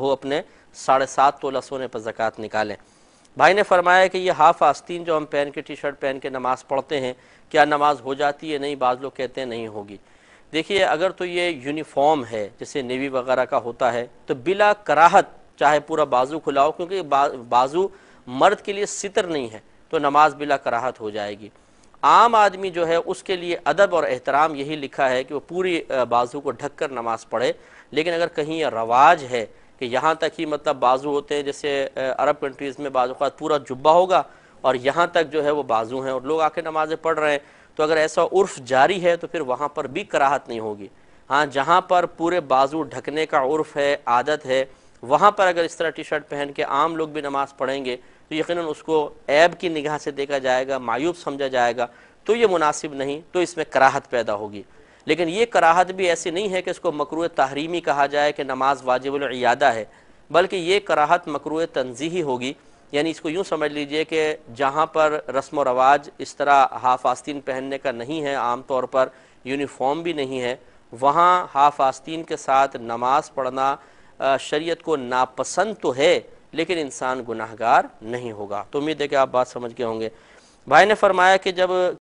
हो अपने साढ़े सात तोला सोने पर ज़क़़त निकालें भाई ने फरमाया कि ये हाफ आस्तीन जो हम पहन के टी शर्ट पहन के नमाज़ पढ़ते हैं क्या नमाज़ हो जाती है नहीं बाज़ लोग कहते हैं नहीं होगी देखिए अगर तो ये यूनिफॉर्म है जैसे नेवी वगैरह का होता है तो बिला कराहत चाहे पूरा बाजू खुलाओ क्योंकि बाजू मर्द के लिए सितर नहीं है तो नमाज बिला कराहत हो जाएगी आम आदमी जो है उसके लिए अदब और एहतराम यही लिखा है कि वो पूरी बाजू को ढक कर नमाज़ पढ़े लेकिन अगर कहीं यह रवाज है कि यहाँ तक ही मतलब बाजू होते हैं जैसे अरब कंट्रीज़ में का पूरा जुब्बा होगा और यहाँ तक जो है वो बाजू हैं और लोग आके नमाज़ें पढ़ रहे हैं तो अगर ऐसा उर्फ जारी है तो फिर वहाँ पर भी कराहत नहीं होगी हाँ जहाँ पर पूरे बाजू ढकने का उर्फ है आदत है वहाँ पर अगर इस तरह टी शर्ट पहन के आम लोग भी नमाज़ पढ़ेंगे तो यकीन उसको ऐब की निगाह से देखा जाएगा मायूब समझा जाएगा तो ये मुनासिब नहीं तो इसमें कराहत पैदा होगी लेकिन ये कराहत भी ऐसी नहीं है कि इसको मकरू तहरीमी कहा जाए कि नमाज वाजिबलयादा है बल्कि ये कराहत मकरू तनजीही होगी यानी इसको यूँ समझ लीजिए कि जहाँ पर रस्म व रवाज इस तरह हाफ आस्तीन पहनने का नहीं है आम तौर पर यूनिफॉर्म भी नहीं है वहाँ हाफ आस्तीन के साथ नमाज पढ़ना शरीयत को नापसंद तो है लेकिन इंसान गुनाहगार नहीं होगा तो उम्मीद है कि आप बात समझ गए होंगे भाई ने फरमाया कि जब